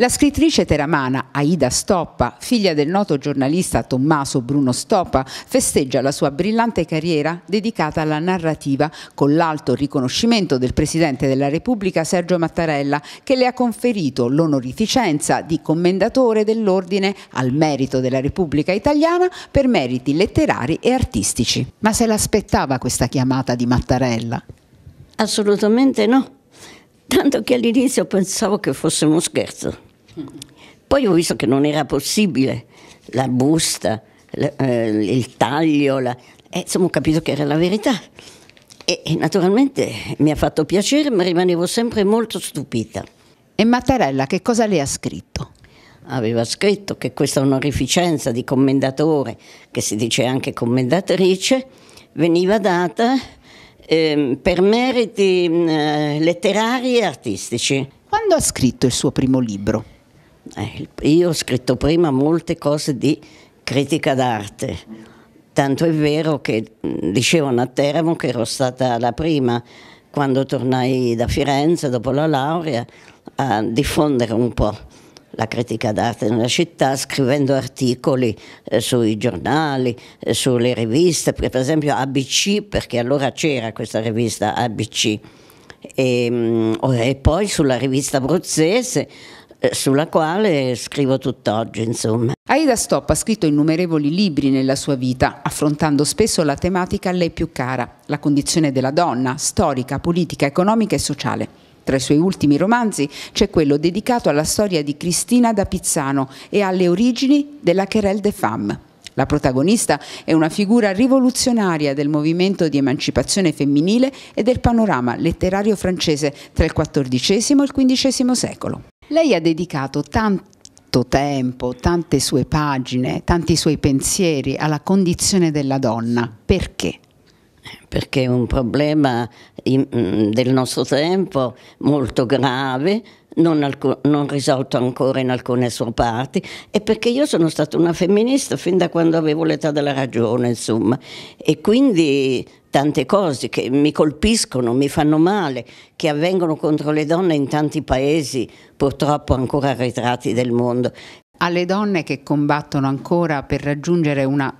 La scrittrice teramana Aida Stoppa, figlia del noto giornalista Tommaso Bruno Stoppa, festeggia la sua brillante carriera dedicata alla narrativa con l'alto riconoscimento del Presidente della Repubblica Sergio Mattarella che le ha conferito l'onorificenza di commendatore dell'Ordine al merito della Repubblica Italiana per meriti letterari e artistici. Ma se l'aspettava questa chiamata di Mattarella? Assolutamente no, tanto che all'inizio pensavo che fosse uno scherzo. Poi ho visto che non era possibile la busta, eh, il taglio, la... Eh, insomma ho capito che era la verità. E, e naturalmente mi ha fatto piacere, ma rimanevo sempre molto stupita. E Mattarella che cosa le ha scritto? aveva scritto che questa onorificenza di commendatore, che si dice anche commendatrice, veniva data eh, per meriti eh, letterari e artistici. Quando ha scritto il suo primo libro? Eh, io ho scritto prima molte cose di critica d'arte, tanto è vero che dicevano a Teramo che ero stata la prima quando tornai da Firenze dopo la laurea a diffondere un po' la critica d'arte nella città scrivendo articoli eh, sui giornali, eh, sulle riviste, per esempio ABC, perché allora c'era questa rivista ABC, e, e poi sulla rivista abruzzese eh, sulla quale scrivo tutt'oggi, insomma. Aida Stopp ha scritto innumerevoli libri nella sua vita, affrontando spesso la tematica a lei più cara, la condizione della donna, storica, politica, economica e sociale. Tra i suoi ultimi romanzi c'è quello dedicato alla storia di Cristina da Pizzano e alle origini della Querelle de Femmes. La protagonista è una figura rivoluzionaria del movimento di emancipazione femminile e del panorama letterario francese tra il XIV e il XV secolo. Lei ha dedicato tanto tempo, tante sue pagine, tanti suoi pensieri alla condizione della donna. Perché? perché è un problema mm, del nostro tempo molto grave, non, alcun, non, risolto ancora in alcune sue parti, e perché io sono stata una femminista fin da quando avevo l'età della ragione, insomma, e quindi tante cose che mi colpiscono, mi fanno male, che avvengono contro le donne in tanti paesi, purtroppo ancora arretrati del mondo. Alle donne che combattono ancora per raggiungere una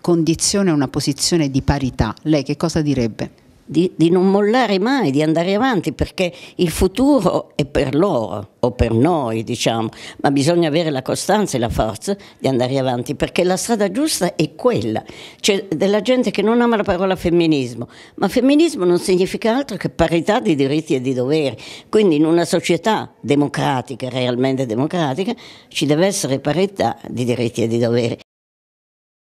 condizione, una posizione di parità, lei che cosa direbbe? Di, di, non mollare mai, di andare avanti, perché il futuro è per loro o per noi, diciamo, ma bisogna avere la costanza e la forza di andare avanti, perché la strada giusta è quella. C'è della gente che non ama la parola femminismo, ma femminismo non significa altro che parità di diritti e di doveri. Quindi in una società democratica, realmente democratica, ci deve essere parità di diritti e di doveri.